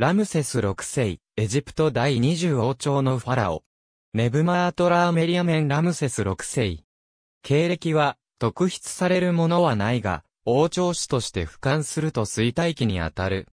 ラムセス6世、エジプト第20王朝のファラオ。ネブマートラーメリアメンラムセス6世。経歴は、特筆されるものはないが、王朝史として俯瞰すると衰退期にあたる。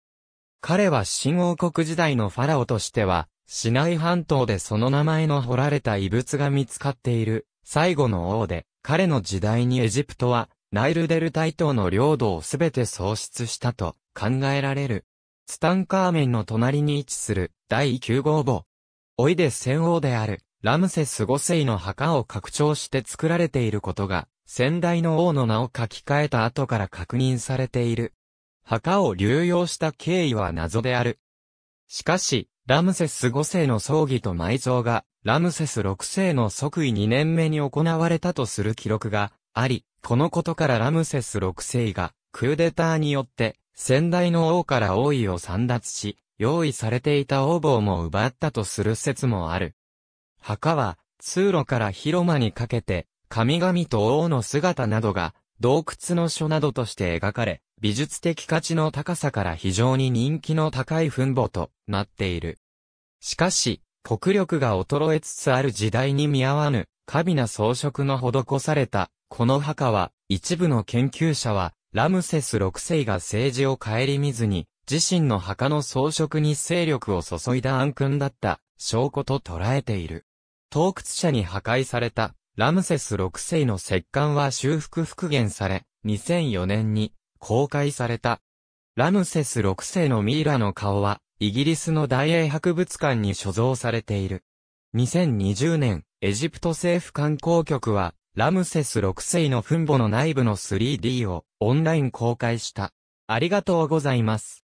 彼は新王国時代のファラオとしては、市内半島でその名前の彫られた遺物が見つかっている、最後の王で、彼の時代にエジプトは、ナイルデルタイ島の領土をすべて喪失したと考えられる。ツタンカーメンの隣に位置する第9号墓。おいで戦王であるラムセス5世の墓を拡張して作られていることが、先代の王の名を書き換えた後から確認されている。墓を流用した経緯は謎である。しかし、ラムセス5世の葬儀と埋蔵が、ラムセス6世の即位2年目に行われたとする記録があり、このことからラムセス6世が、クーデターによって、先代の王から王位を散奪し、用意されていた王棒も奪ったとする説もある。墓は、通路から広間にかけて、神々と王の姿などが、洞窟の書などとして描かれ、美術的価値の高さから非常に人気の高い墳墓となっている。しかし、国力が衰えつつある時代に見合わぬ、過美な装飾の施された、この墓は、一部の研究者は、ラムセス6世が政治を顧みずに、自身の墓の装飾に勢力を注いだ暗君だった証拠と捉えている。洞窟者に破壊されたラムセス6世の石棺は修復復元され、2004年に公開された。ラムセス6世のミイラの顔は、イギリスの大英博物館に所蔵されている。2020年、エジプト政府観光局は、ラムセス6世の墳墓の内部の 3D をオンライン公開した。ありがとうございます。